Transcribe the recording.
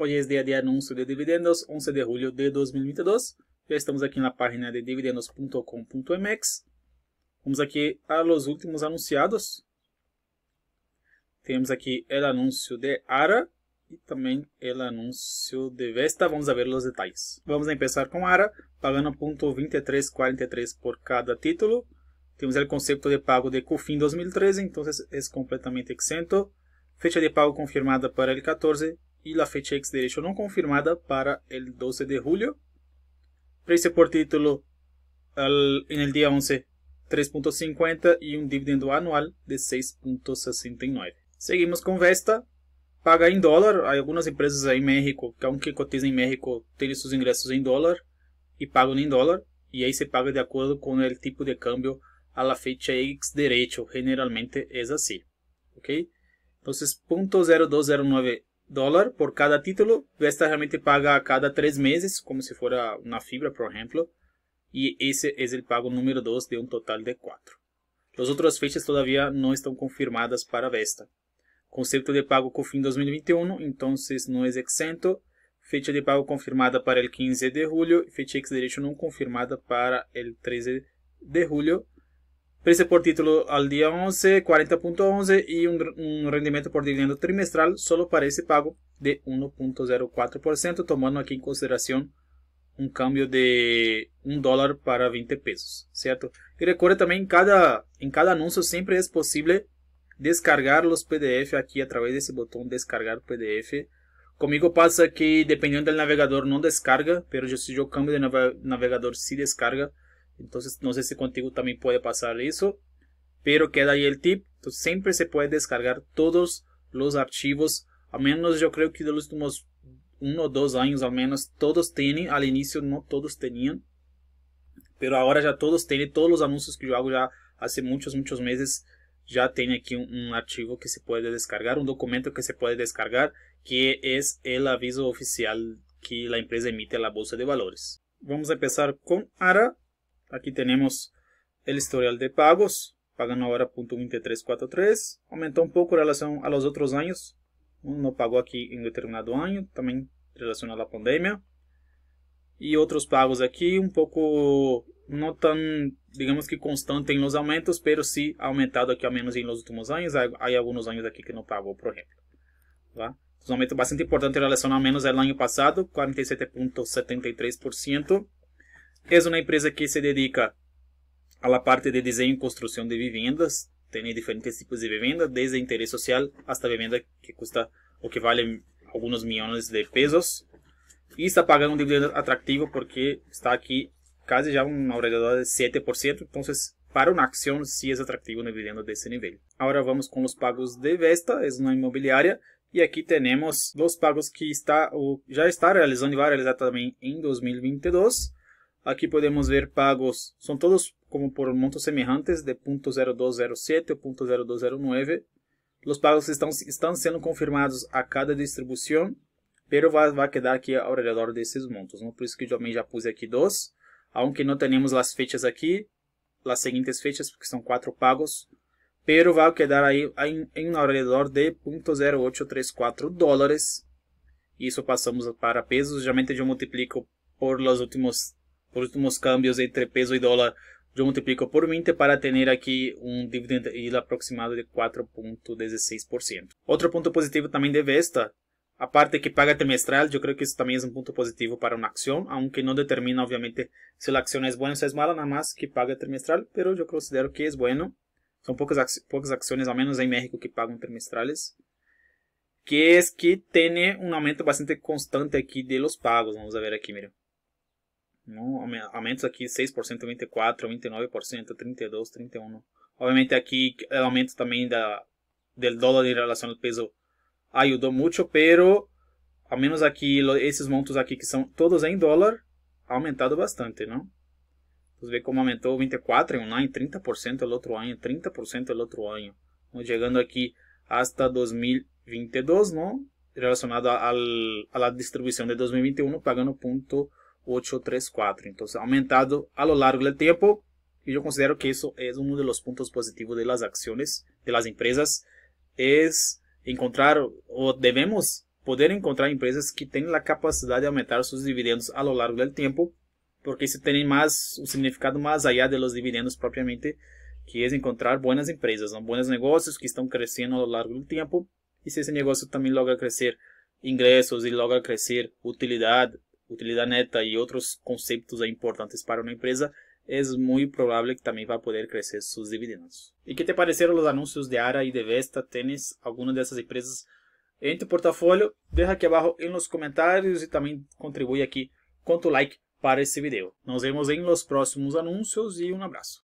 Hoje é dia de anúncio de dividendos, 11 de julho de 2022. Já estamos aqui na página de dividendos.com.mx. Vamos aqui a los últimos anunciados. Temos aqui o anúncio de ARA e também o anúncio de Vesta. Vamos ver os detalhes. Vamos começar com ARA, pagando .2343 por cada título. Temos o conceito de pago de COFIN 2013, então é completamente exento. Fecha de pago confirmada para o 14 e la fecha de expedición não confirmada para el 12 de julho preço por título el en el día 11, 3.50 e um dividendo anual de 6.69. Seguimos com Vesta. Paga em dólar. Algumas empresas aí em México, que aunque cotiza em México, têm seus ingressos em dólar e pagam em dólar. E aí se paga de acordo com o tipo de câmbio a la fecha ex derecho. Generalmente é assim. Ok? Então, 0.0209 dólar por cada título. Vesta realmente paga a cada três meses, como se fosse uma fibra, por exemplo. E esse é o pago número 2 de um total de 4. As outras fechas todavia não estão confirmadas para a Vesta. Conceito de pago com fim 2021, então não é exento. Fecha de pago confirmada para o 15 de julho fecha de direito não confirmada para o 13 de julho. precio por título al día 11, 40.11 y un, rendimiento por dividendo trimestral solo para ese pago de 1.04%, tomando aquí en consideración un cambio de 1 dólar para 20 pesos, ¿cierto? Y recuerda también, en cada, en cada anuncio siempre es posible descargar los PDF aquí a través de ese botón descargar PDF. Conmigo pasa que dependiendo del navegador no descarga, pero yo, si yo cambio de navegador sí descarga. Entonces no sé si contigo también puede pasar eso. Pero queda ahí el tip. Entonces siempre se puede descargar todos los archivos. Al menos yo creo que de los últimos uno o dos años al menos todos tienen. Al inicio no todos tenían. Pero ahora ya todos tienen. Todos los anuncios que yo hago ya hace muchos, muchos meses ya tiene aquí un, archivo que se puede descargar, un documento que se puede descargar, que es el aviso oficial que la empresa emite a la bolsa de valores. Vamos a empezar con ARA. Aquí tenemos el historial de pagos, pagando ahora .2343, aumentou um pouco em relação aos outros anos, um não pagou aqui em determinado ano, também relacionado à pandemia, e outros pagos aqui um pouco não tão, digamos que constante em los aumentos, pero sim aumentado aqui ao menos em los últimos anos, há alguns anos aqui que não pagou, por exemplo. Tá? Um aumento bastante importante em relação al menos ao ano passado, 47,73%, é uma empresa que se dedica a la parte de desenho e construção de viviendas. Tem diferentes tipos de vivienda, desde interés social até vivienda que custa o que vale alguns milhões de pesos. E está pagando um dividendo atrativo porque está aqui quase já uma alrededor de 7%. Então, para uma ação, sim é atrativo um dividendo desse nível. Agora vamos com os pagos de Vesta, é uma imobiliária. E aqui temos dois pagos que está, já está realizando e vai realizar também em 2022. Aqui podemos ver pagos, são todos como por montos semelhantes de 0.0207 ou 0.0209. Os pagos estão, estão sendo confirmados a cada distribuição, mas vai, vai quedar aqui ao redor desses montos. não né? Por isso que eu também já pus aqui dois, aunque não tenhamos as fechas aqui, as seguintes fechas, porque são quatro pagos, mas vai quedar aí em, um ao redor de 0.0834 dólares. Isso passamos para pesos, geralmente eu multiplico por os últimos Por últimos cambios entre peso y dólar, yo multiplico por 20 para tener aquí un dividendo yield aproximado de 4.16%. Otro punto positivo también de Vesta, aparte que paga trimestral, yo creo que eso también es un punto positivo para una acción, aunque no determina obviamente si la acción es buena o si es mala, nada más que paga trimestral, pero yo considero que es bueno. Son pocas, pocas acciones, al menos en México, que pagan trimestrales que es que tiene un aumento bastante constante aquí de los pagos. Vamos a ver aquí, miren. aumentos aqui 6%, 24%, 29%, 32%, 31%. Obviamente aqui o é aumento também da, del dólar em relação ao peso ajudou muito, pero ao menos aqui, esses montos aqui que são todos em dólar, aumentado bastante, não? Vocês vê como aumentou 24 em um ano, 30% no outro ano, 30% no outro ano. Vamos chegando aqui hasta 2022, não? Relacionado à distribuição de 2021, pagando ponto 834. Entonces, aumentado a lo largo del tiempo. Y yo considero que eso es uno de los puntos positivos de las acciones de las empresas. Es encontrar o debemos poder encontrar empresas que tienen la capacidad de aumentar sus dividendos a lo largo del tiempo. Porque se tienen más, un significado más allá de los dividendos propiamente, que es encontrar buenas empresas, buenos negocios que están creciendo a lo largo del tiempo. Y si ese negocio también logra crecer ingresos y logra crecer utilidad utilidad neta y otros conceptos importantes para una empresa, es muy probable que también va a poder crecer sus dividendos. ¿Y qué te parecieron los anuncios de Ara y de Vesta? ¿Tienes alguna de esas empresas en tu portafolio? Deja aquí abajo en los comentarios y también contribuye aquí con tu like para esse video. Nos vemos en los próximos anuncios y un abrazo.